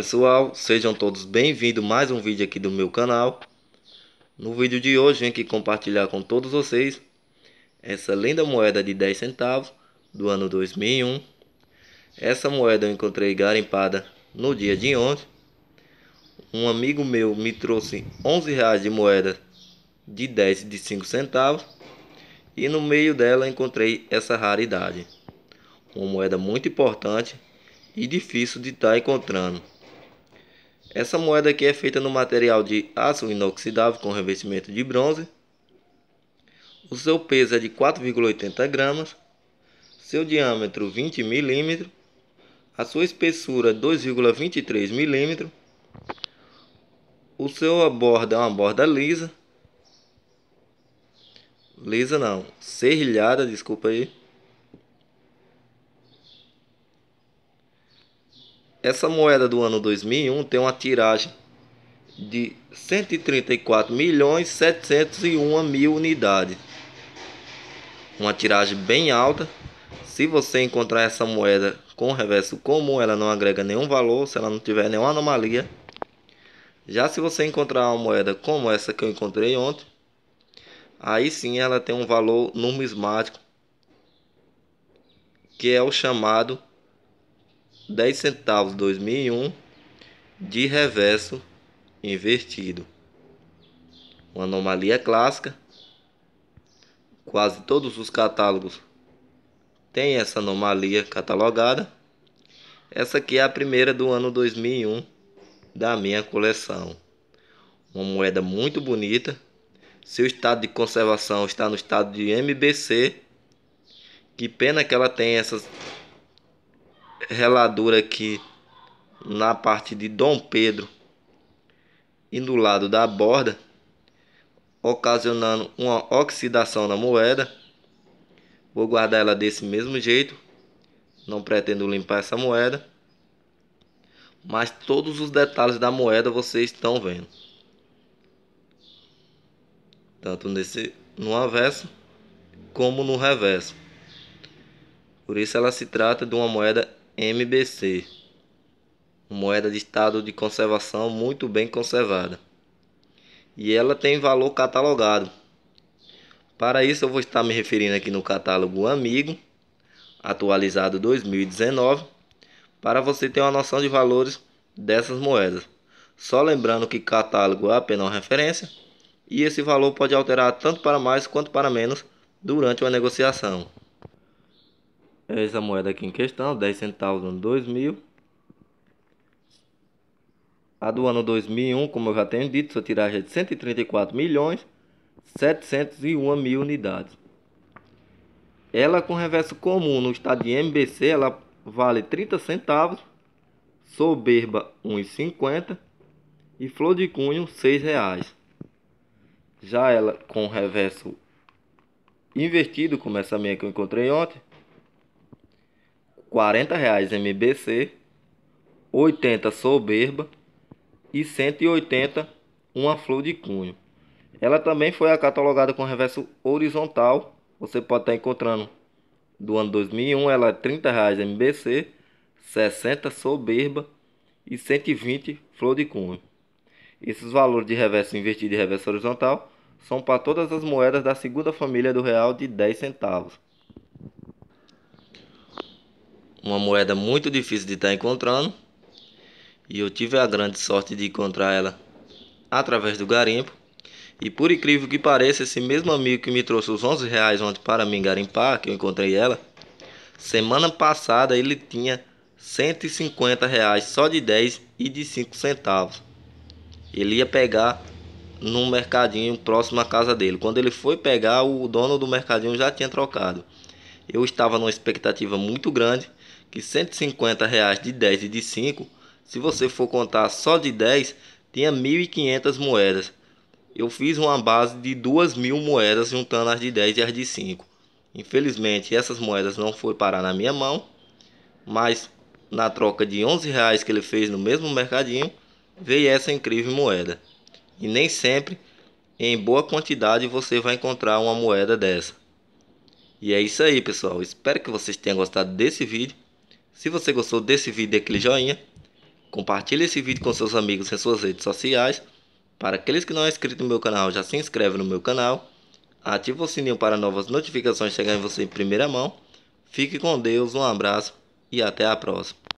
pessoal, sejam todos bem-vindos mais um vídeo aqui do meu canal. No vídeo de hoje venho aqui compartilhar com todos vocês essa linda moeda de 10 centavos do ano 2001. Essa moeda eu encontrei garimpada no dia de ontem. Um amigo meu me trouxe 11 reais de moeda de 10 de 5 centavos e no meio dela encontrei essa raridade. Uma moeda muito importante e difícil de estar tá encontrando. Essa moeda aqui é feita no material de aço inoxidável com revestimento de bronze. O seu peso é de 4,80 gramas, seu diâmetro 20 milímetros, a sua espessura 2,23 milímetros, o seu borda é uma borda lisa, lisa não, serrilhada, desculpa aí. Essa moeda do ano 2001 tem uma tiragem de 134 milhões 701 mil unidades. Uma tiragem bem alta. Se você encontrar essa moeda com reverso comum, ela não agrega nenhum valor, se ela não tiver nenhuma anomalia. Já se você encontrar uma moeda como essa que eu encontrei ontem, aí sim ela tem um valor numismático, que é o chamado 10 centavos 2001 de reverso invertido. Uma anomalia clássica. Quase todos os catálogos têm essa anomalia catalogada. Essa aqui é a primeira do ano 2001 da minha coleção. Uma moeda muito bonita. Seu estado de conservação está no estado de MBC. Que pena que ela tem essas relador aqui na parte de Dom Pedro e do lado da borda, ocasionando uma oxidação na moeda. Vou guardar ela desse mesmo jeito. Não pretendo limpar essa moeda. Mas todos os detalhes da moeda vocês estão vendo. Tanto nesse, no avesso como no reverso. Por isso ela se trata de uma moeda MBC, moeda de estado de conservação muito bem conservada. E ela tem valor catalogado. Para isso eu vou estar me referindo aqui no catálogo Amigo, atualizado 2019, para você ter uma noção de valores dessas moedas. Só lembrando que catálogo é apenas referência e esse valor pode alterar tanto para mais quanto para menos durante uma negociação. Essa moeda aqui em questão, 10 centavos no ano 2000. A do ano 2001, como eu já tenho dito, sua tiragem é de 134 milhões 701 mil unidades. Ela com reverso comum no estado de MBC, ela vale 30 centavos, soberba 1,50 e flor de cunho 6 reais. Já ela com reverso invertido, como essa minha que eu encontrei ontem, 40 reais MBC, 80 Soberba e 180 Uma Flor de Cunho. Ela também foi catalogada com reverso horizontal. Você pode estar encontrando do ano 2001, ela é 30 reais MBC, 60 Soberba e 120 Flor de Cunho. Esses valores de reverso invertido e reverso horizontal são para todas as moedas da segunda família do real de 10 centavos uma moeda muito difícil de estar tá encontrando. E eu tive a grande sorte de encontrar ela através do garimpo. E por incrível que pareça, esse mesmo amigo que me trouxe os 11 reais ontem para mim garimpar, que eu encontrei ela, semana passada ele tinha 150 reais só de 10 e de 5 centavos. Ele ia pegar num mercadinho próximo à casa dele. Quando ele foi pegar, o dono do mercadinho já tinha trocado. Eu estava numa expectativa muito grande que 150 reais de 10 e de 5, se você for contar só de 10, tinha 1.500 moedas. Eu fiz uma base de 2.000 moedas juntando as de 10 e as de 5. Infelizmente, essas moedas não foram parar na minha mão, mas na troca de 11 reais que ele fez no mesmo mercadinho, veio essa incrível moeda. E nem sempre, em boa quantidade, você vai encontrar uma moeda dessa. E é isso aí, pessoal. Espero que vocês tenham gostado desse vídeo. Se você gostou desse vídeo, dê aquele joinha. Compartilhe esse vídeo com seus amigos em suas redes sociais. Para aqueles que não é inscrito no meu canal, já se inscreve no meu canal. ativa o sininho para novas notificações chegarem em você em primeira mão. Fique com Deus, um abraço e até a próxima.